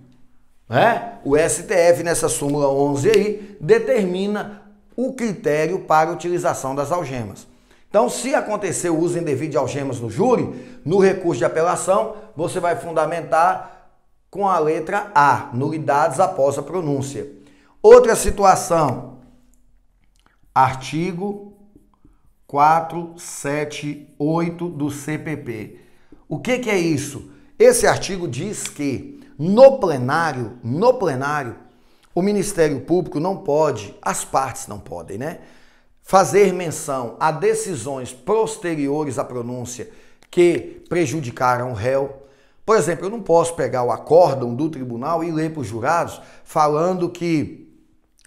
Né? O STF, nessa súmula 11 aí, determina o critério para a utilização das algemas. Então, se acontecer o uso indevido de algemas no júri, no recurso de apelação, você vai fundamentar com a letra A, nulidades após a pronúncia. Outra situação, artigo 478 do CPP. O que, que é isso? Esse artigo diz que no plenário, no plenário, o Ministério Público não pode, as partes não podem, né? Fazer menção a decisões posteriores à pronúncia que prejudicaram o réu. Por exemplo, eu não posso pegar o acórdão do tribunal e ler para os jurados falando que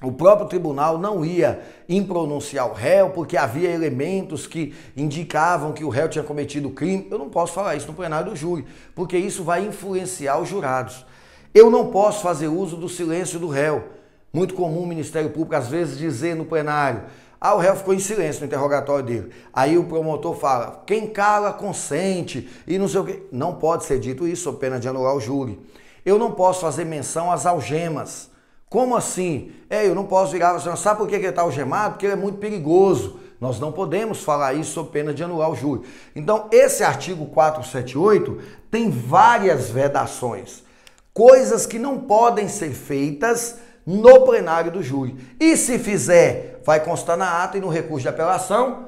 o próprio tribunal não ia impronunciar o réu porque havia elementos que indicavam que o réu tinha cometido crime. Eu não posso falar isso no plenário do júri, porque isso vai influenciar os jurados. Eu não posso fazer uso do silêncio do réu. Muito comum o Ministério Público às vezes dizer no plenário: ah, o réu ficou em silêncio no interrogatório dele. Aí o promotor fala: quem cala consente e não sei o quê. Não pode ser dito isso, pena de anular o júri. Eu não posso fazer menção às algemas. Como assim? É, eu não posso virar para sabe por que ele está algemado? Porque ele é muito perigoso. Nós não podemos falar isso sob pena de anular o júri. Então, esse artigo 478 tem várias vedações, coisas que não podem ser feitas no plenário do júri. E se fizer, vai constar na ata e no recurso de apelação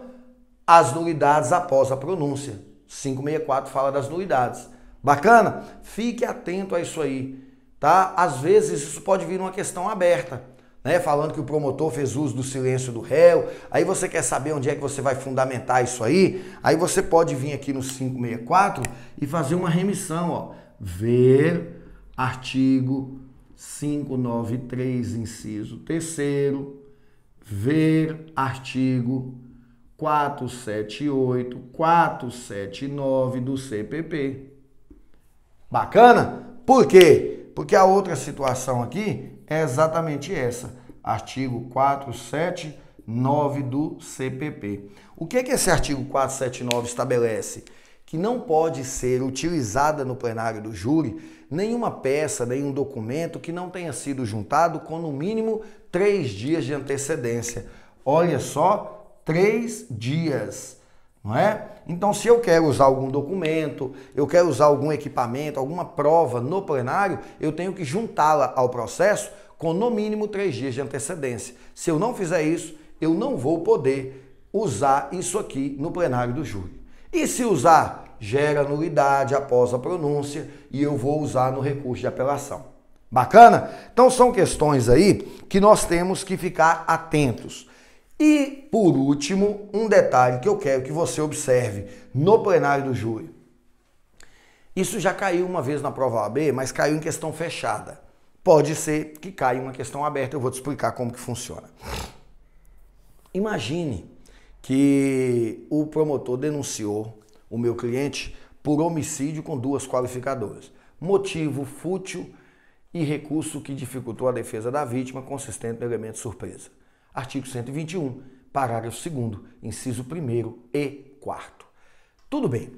as nulidades após a pronúncia. 564 fala das nulidades. Bacana? Fique atento a isso aí tá? Às vezes isso pode vir uma questão aberta, né? Falando que o promotor fez uso do silêncio do réu, aí você quer saber onde é que você vai fundamentar isso aí, aí você pode vir aqui no 564 e fazer uma remissão, ó. Ver artigo 593, inciso 3 ver artigo 478, 479 do CPP. Bacana? Por quê? Porque a outra situação aqui é exatamente essa. Artigo 479 do CPP. O que, é que esse artigo 479 estabelece? Que não pode ser utilizada no plenário do júri nenhuma peça, nenhum documento que não tenha sido juntado com no mínimo três dias de antecedência. Olha só, três dias, não é? Então, se eu quero usar algum documento, eu quero usar algum equipamento, alguma prova no plenário, eu tenho que juntá-la ao processo com no mínimo três dias de antecedência. Se eu não fizer isso, eu não vou poder usar isso aqui no plenário do júri. E se usar, gera nulidade após a pronúncia e eu vou usar no recurso de apelação. Bacana? Então são questões aí que nós temos que ficar atentos. E, por último, um detalhe que eu quero que você observe no plenário do júri. Isso já caiu uma vez na prova AB, mas caiu em questão fechada. Pode ser que caia uma questão aberta, eu vou te explicar como que funciona. Imagine que o promotor denunciou o meu cliente por homicídio com duas qualificadoras. Motivo fútil e recurso que dificultou a defesa da vítima, consistente no elemento surpresa. Artigo 121, parágrafo 2, inciso 1 e 4. Tudo bem.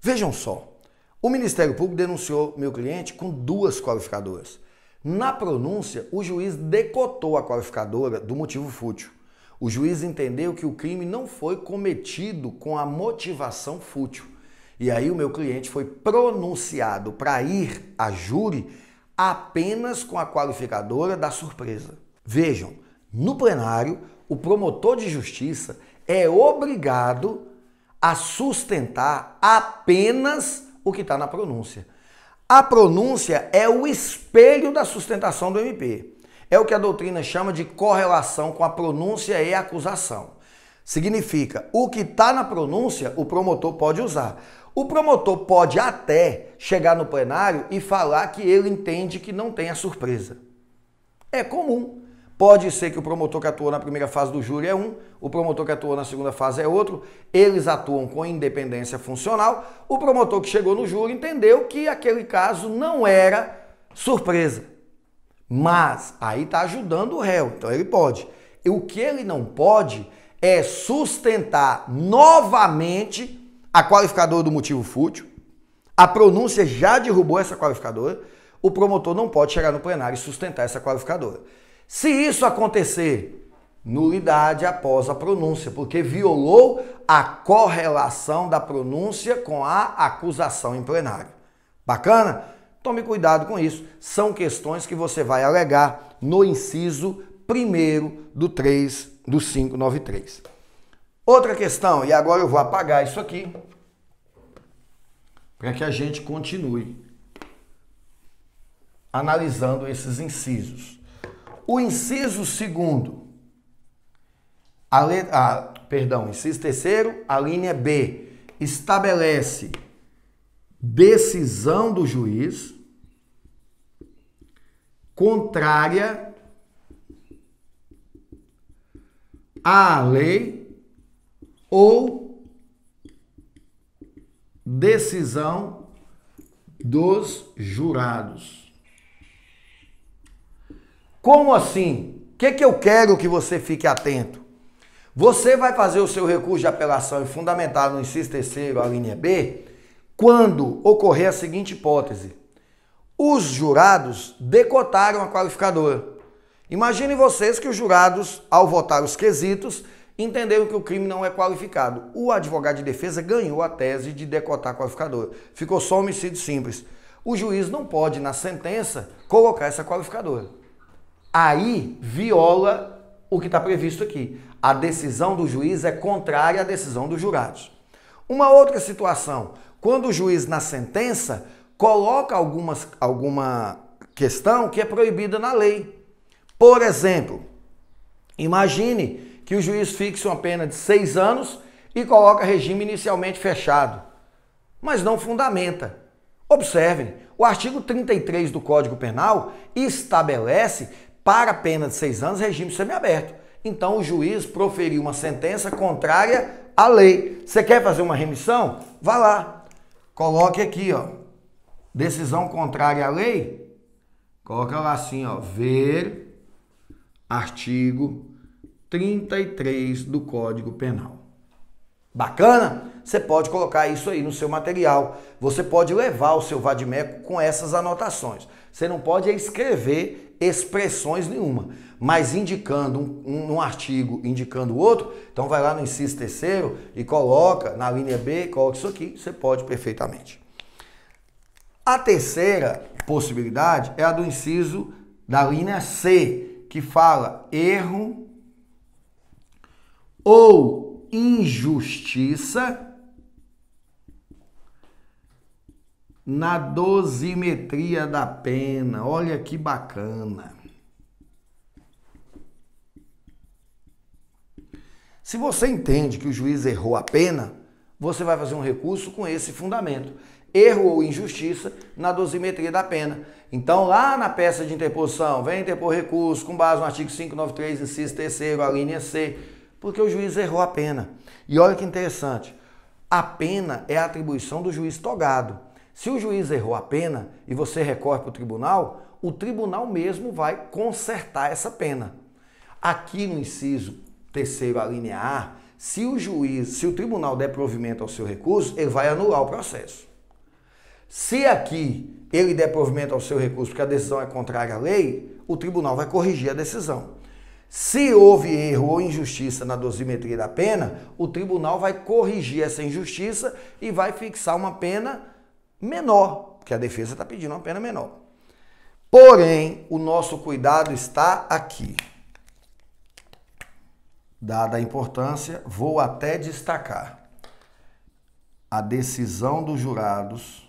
Vejam só. O Ministério Público denunciou meu cliente com duas qualificadoras. Na pronúncia, o juiz decotou a qualificadora do motivo fútil. O juiz entendeu que o crime não foi cometido com a motivação fútil. E aí o meu cliente foi pronunciado para ir a júri apenas com a qualificadora da surpresa. Vejam, no plenário, o promotor de justiça é obrigado a sustentar apenas o que está na pronúncia. A pronúncia é o espelho da sustentação do MP. É o que a doutrina chama de correlação com a pronúncia e a acusação. Significa, o que está na pronúncia, o promotor pode usar. O promotor pode até chegar no plenário e falar que ele entende que não tem a surpresa. É comum. Pode ser que o promotor que atuou na primeira fase do júri é um, o promotor que atuou na segunda fase é outro, eles atuam com independência funcional. O promotor que chegou no júri entendeu que aquele caso não era surpresa. Mas aí está ajudando o réu, então ele pode. E o que ele não pode é sustentar novamente a qualificadora do motivo fútil. A pronúncia já derrubou essa qualificadora. O promotor não pode chegar no plenário e sustentar essa qualificadora. Se isso acontecer, nulidade após a pronúncia, porque violou a correlação da pronúncia com a acusação em plenário. Bacana? Tome cuidado com isso. São questões que você vai alegar no inciso primeiro do 3 do 593. Outra questão, e agora eu vou apagar isso aqui para que a gente continue analisando esses incisos. O inciso segundo, a letra, ah, perdão, inciso terceiro, a linha B, estabelece decisão do juiz contrária à lei ou decisão dos jurados. Como assim? O que, que eu quero que você fique atento? Você vai fazer o seu recurso de apelação e fundamental no inciso terceiro, a linha B, quando ocorrer a seguinte hipótese. Os jurados decotaram a qualificadora. Imaginem vocês que os jurados, ao votar os quesitos, entenderam que o crime não é qualificado. O advogado de defesa ganhou a tese de decotar a qualificadora. Ficou só homicídio simples. O juiz não pode, na sentença, colocar essa qualificadora aí viola o que está previsto aqui. A decisão do juiz é contrária à decisão dos jurados. Uma outra situação, quando o juiz na sentença coloca algumas, alguma questão que é proibida na lei. Por exemplo, imagine que o juiz fixe uma pena de seis anos e coloca regime inicialmente fechado, mas não fundamenta. Observem, o artigo 33 do Código Penal estabelece para a pena de seis anos, regime semiaberto. Então o juiz proferiu uma sentença contrária à lei. Você quer fazer uma remissão? Vá lá. Coloque aqui, ó. Decisão contrária à lei. Coloca lá assim, ó. Ver artigo 33 do Código Penal. Bacana? Você pode colocar isso aí no seu material. Você pode levar o seu vadimeco com essas anotações. Você não pode escrever expressões nenhuma, mas indicando um, um, artigo, indicando outro, então vai lá no inciso terceiro e coloca na linha B, coloca isso aqui, você pode perfeitamente. A terceira possibilidade é a do inciso da linha C, que fala erro ou injustiça na dosimetria da pena. Olha que bacana. Se você entende que o juiz errou a pena, você vai fazer um recurso com esse fundamento. Erro ou injustiça na dosimetria da pena. Então, lá na peça de interposição, vem interpor recurso com base no artigo 593, inciso 3, a linha C, porque o juiz errou a pena. E olha que interessante, a pena é a atribuição do juiz togado. Se o juiz errou a pena e você recorre para o tribunal, o tribunal mesmo vai consertar essa pena. Aqui no inciso terceiro alinear, se o juiz, se o tribunal der provimento ao seu recurso, ele vai anular o processo. Se aqui ele der provimento ao seu recurso porque a decisão é contrária à lei, o tribunal vai corrigir a decisão. Se houve erro ou injustiça na dosimetria da pena, o tribunal vai corrigir essa injustiça e vai fixar uma pena menor, porque a defesa está pedindo uma pena menor. Porém, o nosso cuidado está aqui. Dada a importância, vou até destacar a decisão dos jurados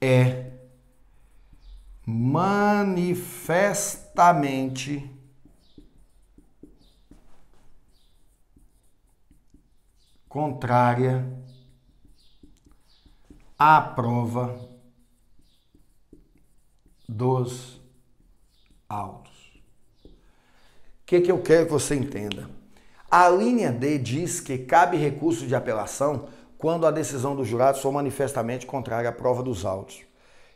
é manifestamente contrária à prova dos autos. O que, que eu quero que você entenda? A linha D diz que cabe recurso de apelação quando a decisão do jurado for manifestamente contrária à prova dos autos.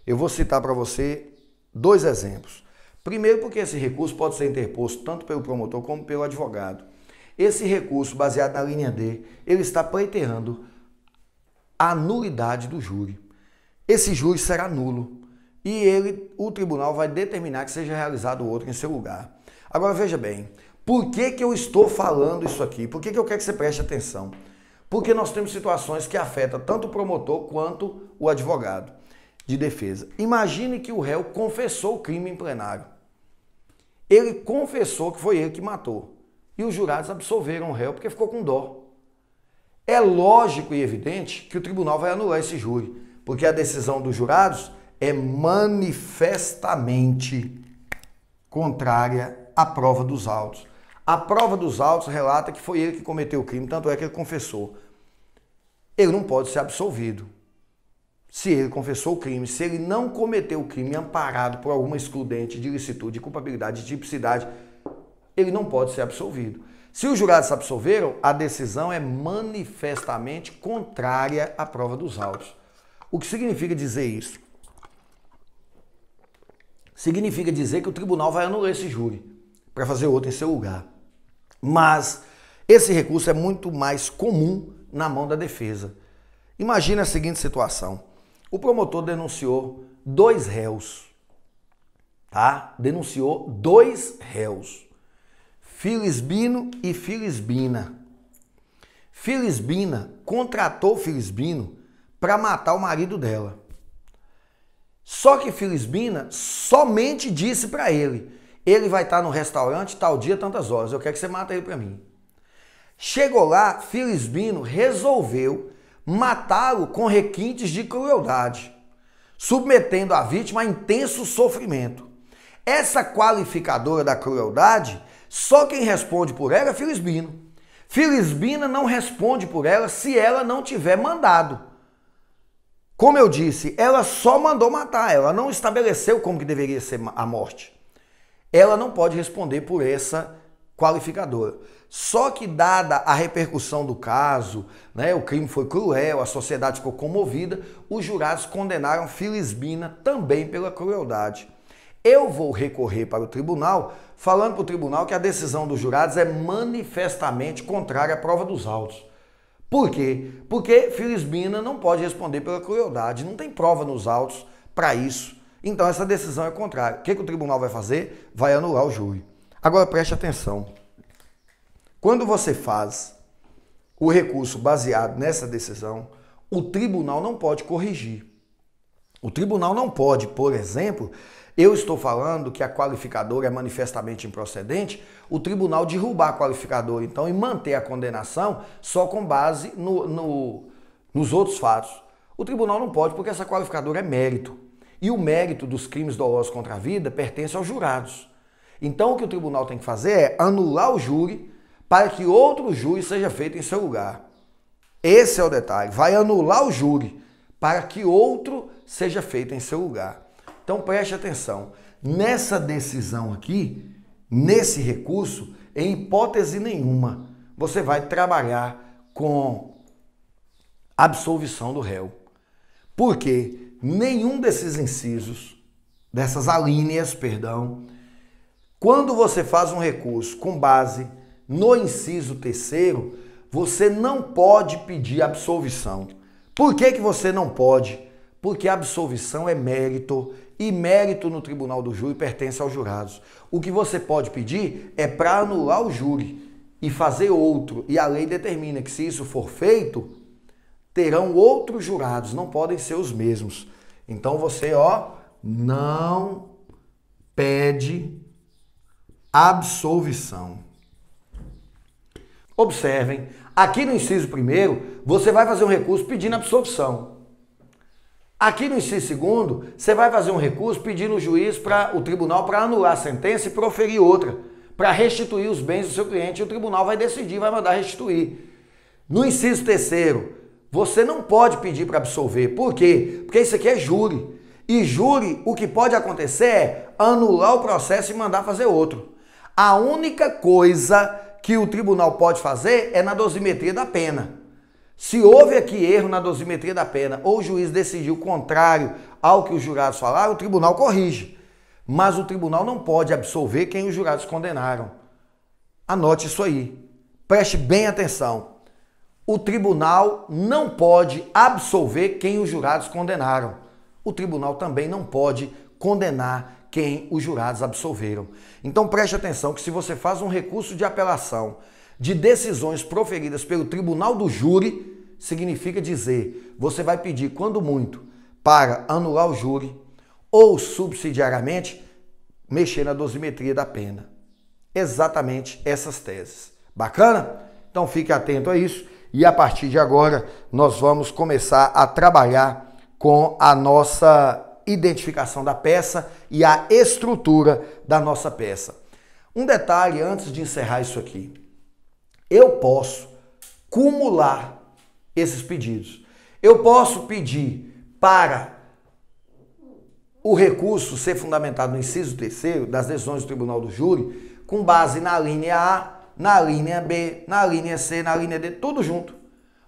Eu vou citar para você dois exemplos. Primeiro, porque esse recurso pode ser interposto tanto pelo promotor como pelo advogado. Esse recurso, baseado na linha D, ele está preterrando a nulidade do júri. Esse júri será nulo e ele, o tribunal vai determinar que seja realizado outro em seu lugar. Agora veja bem, por que, que eu estou falando isso aqui? Por que, que eu quero que você preste atenção? Porque nós temos situações que afetam tanto o promotor quanto o advogado de defesa. Imagine que o réu confessou o crime em plenário. Ele confessou que foi ele que matou e os jurados absolveram o réu porque ficou com dó. É lógico e evidente que o tribunal vai anular esse júri, porque a decisão dos jurados é manifestamente contrária à prova dos autos. A prova dos autos relata que foi ele que cometeu o crime, tanto é que ele confessou. Ele não pode ser absolvido se ele confessou o crime. Se ele não cometeu o crime amparado por alguma excludente de licitude, de culpabilidade, de tipicidade, ele não pode ser absolvido. Se os jurados absolveram, a decisão é manifestamente contrária à prova dos autos. O que significa dizer isso? Significa dizer que o tribunal vai anular esse júri para fazer outro em seu lugar. Mas esse recurso é muito mais comum na mão da defesa. Imagina a seguinte situação: o promotor denunciou dois réus, tá? Denunciou dois réus. Filisbino e Filisbina. Filisbina contratou Filisbino para matar o marido dela. Só que Filisbina somente disse para ele: ele vai estar tá no restaurante tal dia, tantas horas, eu quero que você mate ele para mim. Chegou lá, Filisbino resolveu matá-lo com requintes de crueldade, submetendo a vítima a intenso sofrimento. Essa qualificadora da crueldade só quem responde por ela é Filisbino. Filisbina não responde por ela se ela não tiver mandado. Como eu disse, ela só mandou matar, ela não estabeleceu como que deveria ser a morte. Ela não pode responder por essa qualificadora. Só que dada a repercussão do caso, né, o crime foi cruel, a sociedade ficou comovida, os jurados condenaram Filisbina também pela crueldade. Eu vou recorrer para o tribunal, falando para o tribunal que a decisão dos jurados é manifestamente contrária à prova dos autos. Por quê? Porque Filisbina não pode responder pela crueldade, não tem prova nos autos para isso. Então essa decisão é contrária. O que, que o tribunal vai fazer? Vai anular o júri. Agora preste atenção. Quando você faz o recurso baseado nessa decisão, o tribunal não pode corrigir. O tribunal não pode, por exemplo, eu estou falando que a qualificadora é manifestamente improcedente, o tribunal derrubar a qualificadora, então, e manter a condenação só com base no, no, nos outros fatos. O tribunal não pode, porque essa qualificadora é mérito. E o mérito dos crimes dolosos contra a vida pertence aos jurados. Então, o que o tribunal tem que fazer é anular o júri para que outro júri seja feito em seu lugar. Esse é o detalhe. Vai anular o júri para que outro seja feito em seu lugar. Então preste atenção. Nessa decisão aqui, nesse recurso, em hipótese nenhuma, você vai trabalhar com absolvição do réu. Porque nenhum desses incisos, dessas alíneas, perdão, quando você faz um recurso com base no inciso terceiro, você não pode pedir absolvição. Por que, que você não pode? Porque a absolvição é mérito, e mérito no tribunal do júri pertence aos jurados. O que você pode pedir é para anular o júri e fazer outro. E a lei determina que, se isso for feito, terão outros jurados, não podem ser os mesmos. Então você, ó, não pede absolvição. Observem, aqui no inciso primeiro, você vai fazer um recurso pedindo absolvição. Aqui no inciso segundo, você vai fazer um recurso pedindo o juiz para o tribunal para anular a sentença e proferir outra, para restituir os bens do seu cliente, e o tribunal vai decidir, vai mandar restituir. No inciso terceiro, você não pode pedir para absolver. Por quê? Porque isso aqui é júri. E júri, o que pode acontecer é anular o processo e mandar fazer outro. A única coisa que o tribunal pode fazer é na dosimetria da pena. Se houve aqui erro na dosimetria da pena ou o juiz decidiu contrário ao que os jurados falaram, o tribunal corrige. Mas o tribunal não pode absolver quem os jurados condenaram. Anote isso aí. Preste bem atenção. O tribunal não pode absolver quem os jurados condenaram. O tribunal também não pode condenar quem os jurados absolveram. Então preste atenção que se você faz um recurso de apelação de decisões proferidas pelo tribunal do júri significa dizer: você vai pedir, quando muito, para anular o júri ou subsidiariamente mexer na dosimetria da pena. Exatamente essas teses. Bacana? Então fique atento a isso e a partir de agora nós vamos começar a trabalhar com a nossa identificação da peça e a estrutura da nossa peça. Um detalhe antes de encerrar isso aqui eu posso cumular esses pedidos. Eu posso pedir para o recurso ser fundamentado no inciso terceiro das decisões do Tribunal do Júri, com base na linha A, na linha B, na linha C, na linha D, tudo junto.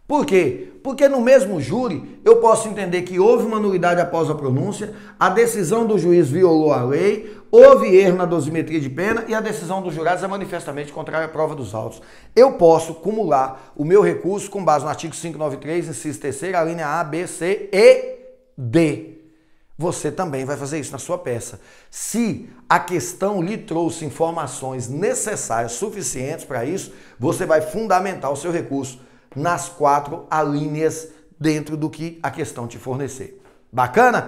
Por quê? Porque no mesmo júri, eu posso entender que houve uma nulidade após a pronúncia, a decisão do juiz violou a lei, houve erro na dosimetria de pena e a decisão dos jurados é manifestamente contrária à prova dos autos. Eu posso cumular o meu recurso com base no artigo 593, inciso 3, a linha A, B, C e D. Você também vai fazer isso na sua peça. Se a questão lhe trouxe informações necessárias, suficientes para isso, você vai fundamentar o seu recurso nas quatro alíneas dentro do que a questão te fornecer. Bacana?